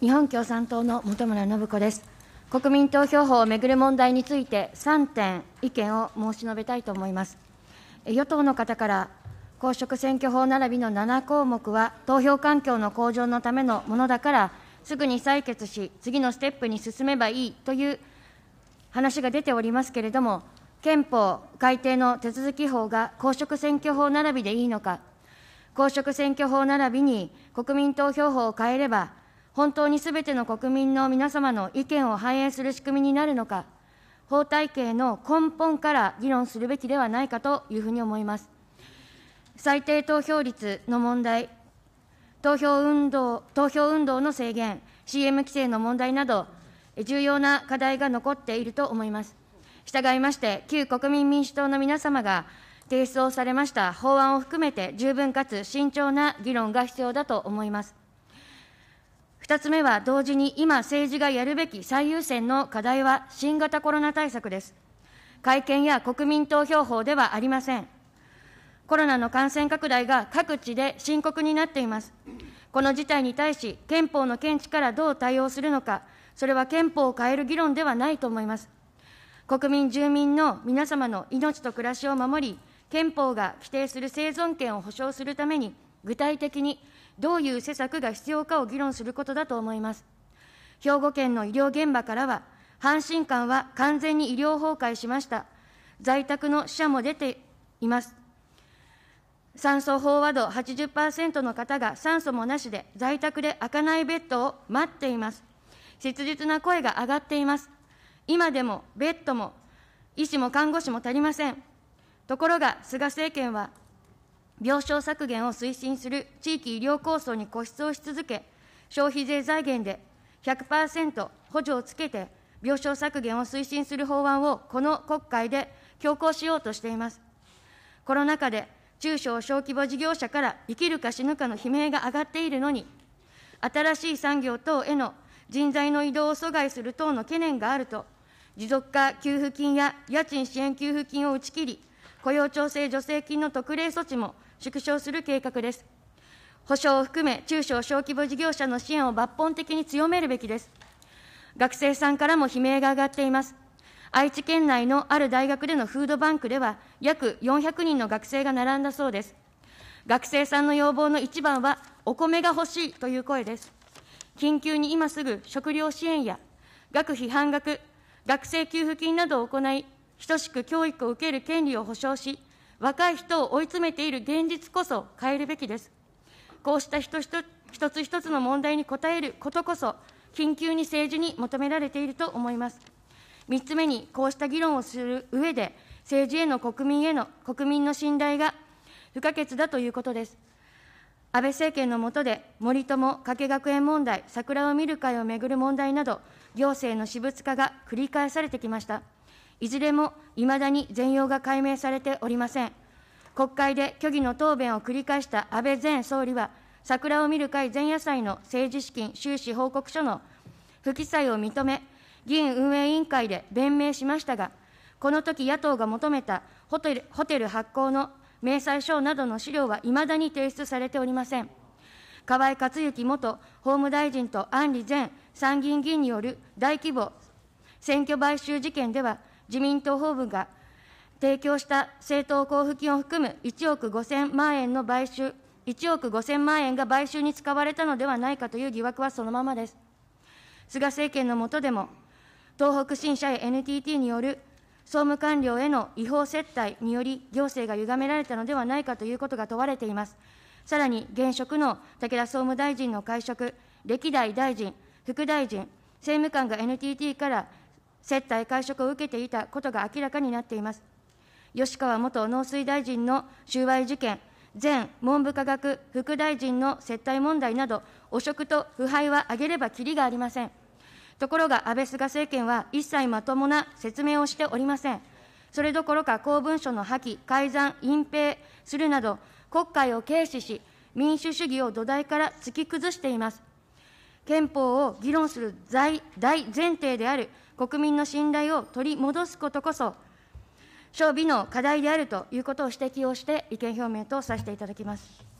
日本共産党の本村信子です。国民投票法をめぐる問題について3点意見を申し述べたいと思います。与党の方から、公職選挙法並びの7項目は投票環境の向上のためのものだから、すぐに採決し、次のステップに進めばいいという話が出ておりますけれども、憲法改定の手続き法が公職選挙法並びでいいのか、公職選挙法並びに国民投票法を変えれば、本当にすべての国民の皆様の意見を反映する仕組みになるのか、法体系の根本から議論するべきではないかというふうに思います。最低投票率の問題、投票運動投票運動の制限、CM 規制の問題など、重要な課題が残っていると思います。従いまして、旧国民民主党の皆様が提出をされました法案を含めて、十分かつ慎重な議論が必要だと思います。2つ目は、同時に今、政治がやるべき最優先の課題は新型コロナ対策です。改憲や国民投票法ではありません。コロナの感染拡大が各地で深刻になっています。この事態に対し、憲法の見地からどう対応するのか、それは憲法を変える議論ではないと思います。国民、住民の皆様の命と暮らしを守り、憲法が規定する生存権を保障するために、具体的にどういう施策が必要かを議論することだと思います。兵庫県の医療現場からは、阪神間は完全に医療崩壊しました。在宅の死者も出ています。酸素飽和度80%の方が酸素もなしで在宅で開かないベッドを待っています。切実な声が上がっています。今でもベッドも医師も看護師も足りません。ところが菅政権は病床削減を推進する地域医療構想に固執をし続け、消費税財源で100%補助をつけて、病床削減を推進する法案をこの国会で強行しようとしています。コロナ禍で中小小規模事業者から生きるか死ぬかの悲鳴が上がっているのに、新しい産業等への人材の移動を阻害する等の懸念があると、持続化給付金や家賃支援給付金を打ち切り、雇用調整助成金の特例措置も縮小する計画です。保障を含め、中小小規模事業者の支援を抜本的に強めるべきです。学生さんからも悲鳴が上がっています。愛知県内のある大学でのフードバンクでは、約400人の学生が並んだそうです。学生さんの要望の一番は、お米が欲しいという声です。緊急に今すぐ食料支援や学費半額、学生給付金などを行い、等しく教育を受ける権利を保障し、若い人を追い詰めている現実こそ変えるべきです。こうした一つ一つ一つの問題に応えることこそ、緊急に政治に求められていると思います。三つ目に、こうした議論をする上で、政治への国民への、国民の信頼が不可欠だということです。安倍政権の下で、森友、加計学園問題、桜を見る会をめぐる問題など、行政の私物化が繰り返されてきました。いずれもいまだに全容が解明されておりません。国会で虚偽の答弁を繰り返した安倍前総理は、桜を見る会前夜祭の政治資金収支報告書の不記載を認め、議員運営委員会で弁明しましたが、この時野党が求めたホテルホテル発行の明細書などの資料はいまだに提出されておりません。河井克行元法務大臣と案里前参議院議員による大規模選挙買収事件では、自民党法部が提供した政党交付金を含む1億5000万円の買収、1億5000万円が買収に使われたのではないかという疑惑はそのままです。菅政権の下でも、東北新社へ NTT による総務官僚への違法接待により、行政が歪められたのではないかということが問われています。さらに、現職の武田総務大臣の会食、歴代大臣、副大臣、政務官が NTT から接待会食を受けていたことが明らかになっています。吉川元農水大臣の収賄事件、前文部科学副大臣の接待問題など、汚職と腐敗は挙げればきりがありません。ところが安倍・菅政権は一切まともな説明をしておりません。それどころか公文書の破棄、改ざん、隠蔽するなど、国会を軽視し、民主主義を土台から突き崩しています。憲法を議論する大前提である国民の信頼を取り戻すことこそ、勝備の課題であるということを指摘をして、意見表明とさせていただきます。